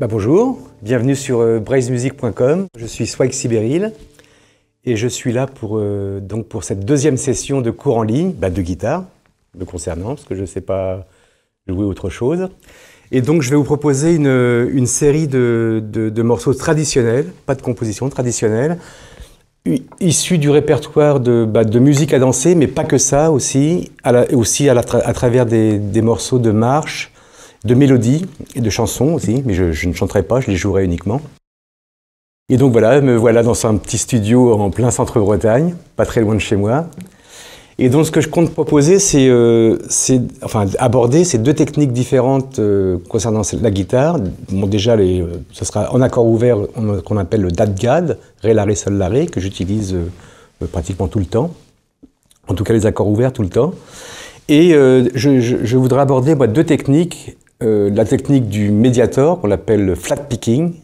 Bah, bonjour, bienvenue sur euh, Je suis Swag Sibéril et je suis là pour, euh, donc pour cette deuxième session de cours en ligne bah, de guitare, me concernant, parce que je ne sais pas jouer autre chose. Et donc je vais vous proposer une, euh, série de, morceaux traditionnels, pas de composition traditionnelle, issus du répertoire de, bah, de musique à danser, mais pas que ça aussi, à aussi à, à travers des, des morceaux de marche, de mélodies et de chansons aussi, mais je, ne chanterai pas, je les jouerai uniquement. Et donc voilà, me voilà dans un petit studio en plein centre-Bretagne, pas très loin de chez moi. Et donc ce que je compte proposer, c'est euh, enfin, aborder ces deux techniques différentes euh, concernant la guitare. déjà, les, euh, ce sera en accord ouvert qu'on appelle le dadgad, ré la ré sol la ré, que j'utilise euh, pratiquement tout le temps. En tout cas, les accords ouverts tout le temps. Et je, je, voudrais aborder moi, deux techniques euh, la technique du médiator, qu'on appelle flat picking,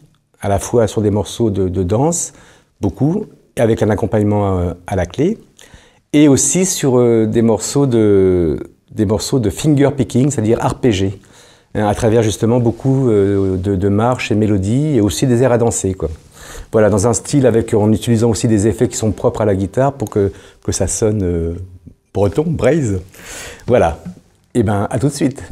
à la fois sur des morceaux de, danse, beaucoup, avec un accompagnement euh, à, la clé, et aussi sur euh, des, morceaux de, des morceaux de finger picking, c'est-à-dire arpégé, hein, à travers justement beaucoup de, marches et mélodies, et aussi des airs à danser. Quoi. Voilà, dans un style avec, en utilisant aussi des effets qui sont propres à la guitare pour que, que ça sonne breton, braise. Voilà. Et eh bien, à tout de suite.